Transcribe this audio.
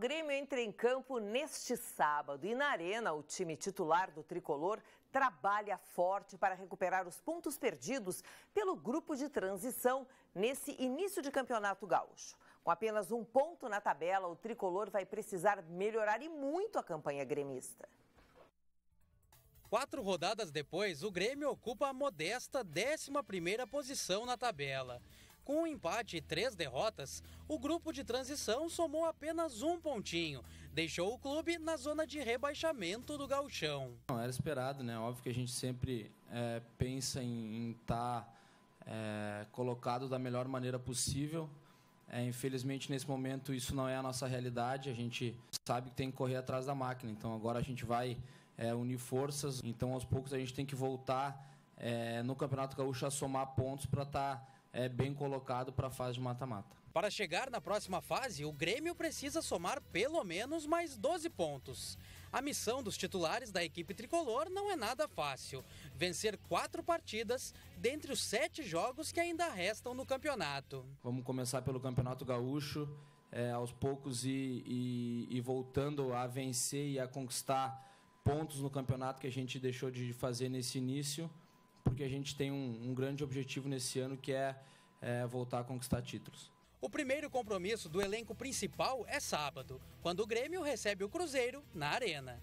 Grêmio entra em campo neste sábado e na Arena, o time titular do tricolor trabalha forte para recuperar os pontos perdidos pelo grupo de transição nesse início de campeonato gaúcho. Com apenas um ponto na tabela, o tricolor vai precisar melhorar e muito a campanha gremista. Quatro rodadas depois, o Grêmio ocupa a modesta 11ª posição na tabela. Com um empate e três derrotas, o grupo de transição somou apenas um pontinho, deixou o clube na zona de rebaixamento do gauchão. Não, era esperado, né? Óbvio que a gente sempre é, pensa em estar tá, é, colocado da melhor maneira possível. É, infelizmente, nesse momento, isso não é a nossa realidade. A gente sabe que tem que correr atrás da máquina. Então, agora a gente vai é, unir forças. Então, aos poucos, a gente tem que voltar é, no Campeonato Gaúcho a somar pontos para estar tá, é, bem colocado para a fase de mata-mata. Para chegar na próxima fase, o Grêmio precisa somar pelo menos mais 12 pontos. A missão dos titulares da equipe tricolor não é nada fácil: vencer quatro partidas dentre os sete jogos que ainda restam no campeonato. Vamos começar pelo Campeonato Gaúcho, é, aos poucos e, e, e voltando a vencer e a conquistar pontos no campeonato que a gente deixou de fazer nesse início porque a gente tem um, um grande objetivo nesse ano que é, é voltar a conquistar títulos. O primeiro compromisso do elenco principal é sábado, quando o Grêmio recebe o Cruzeiro na Arena.